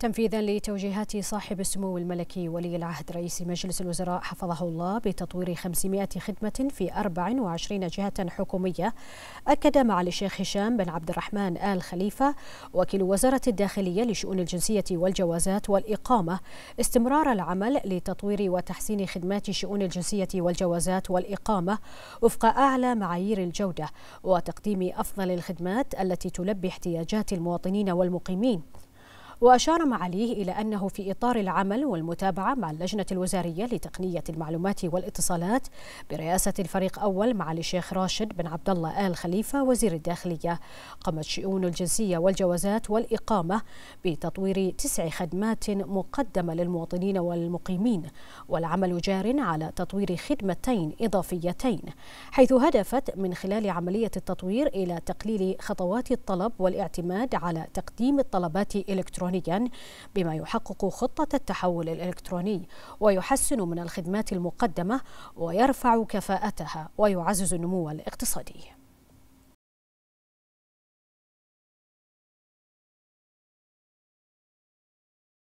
تنفيذا لتوجيهات صاحب السمو الملكي ولي العهد رئيس مجلس الوزراء حفظه الله بتطوير 500 خدمة في 24 جهة حكومية أكد مع الشيخ هشام بن عبد الرحمن آل خليفة وكيل وزارة الداخلية لشؤون الجنسية والجوازات والإقامة استمرار العمل لتطوير وتحسين خدمات شؤون الجنسية والجوازات والإقامة وفق أعلى معايير الجودة وتقديم أفضل الخدمات التي تلبي احتياجات المواطنين والمقيمين وأشار معاليه إلى أنه في إطار العمل والمتابعة مع اللجنة الوزارية لتقنية المعلومات والاتصالات برئاسة الفريق أول معالي الشيخ راشد بن عبد الله آل خليفة وزير الداخلية قامت شؤون الجنسية والجوازات والإقامة بتطوير تسع خدمات مقدمة للمواطنين والمقيمين والعمل جار على تطوير خدمتين إضافيتين حيث هدفت من خلال عملية التطوير إلى تقليل خطوات الطلب والاعتماد على تقديم الطلبات إلكترونية إلكترونيا بما يحقق خطة التحول الإلكتروني ويحسن من الخدمات المقدمة ويرفع كفاءتها ويعزز النمو الاقتصادي